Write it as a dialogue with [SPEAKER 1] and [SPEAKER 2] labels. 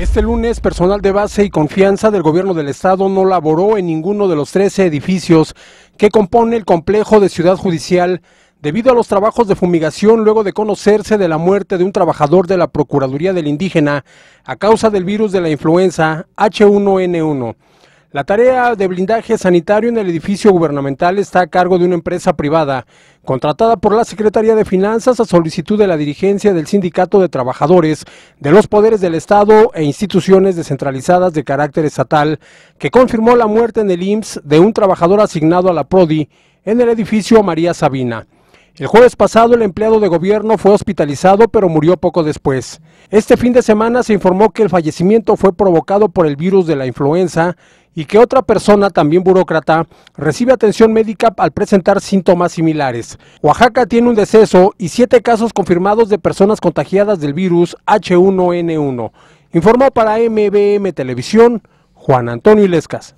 [SPEAKER 1] Este lunes, personal de base y confianza del gobierno del estado no laboró en ninguno de los 13 edificios que compone el complejo de Ciudad Judicial debido a los trabajos de fumigación luego de conocerse de la muerte de un trabajador de la Procuraduría del Indígena a causa del virus de la influenza H1N1. La tarea de blindaje sanitario en el edificio gubernamental está a cargo de una empresa privada, contratada por la Secretaría de Finanzas a solicitud de la dirigencia del Sindicato de Trabajadores de los Poderes del Estado e instituciones descentralizadas de carácter estatal, que confirmó la muerte en el IMSS de un trabajador asignado a la PRODI en el edificio María Sabina. El jueves pasado el empleado de gobierno fue hospitalizado pero murió poco después. Este fin de semana se informó que el fallecimiento fue provocado por el virus de la influenza y que otra persona, también burócrata, recibe atención médica al presentar síntomas similares. Oaxaca tiene un deceso y siete casos confirmados de personas contagiadas del virus H1N1. Informó para MBM Televisión Juan Antonio Ilescas.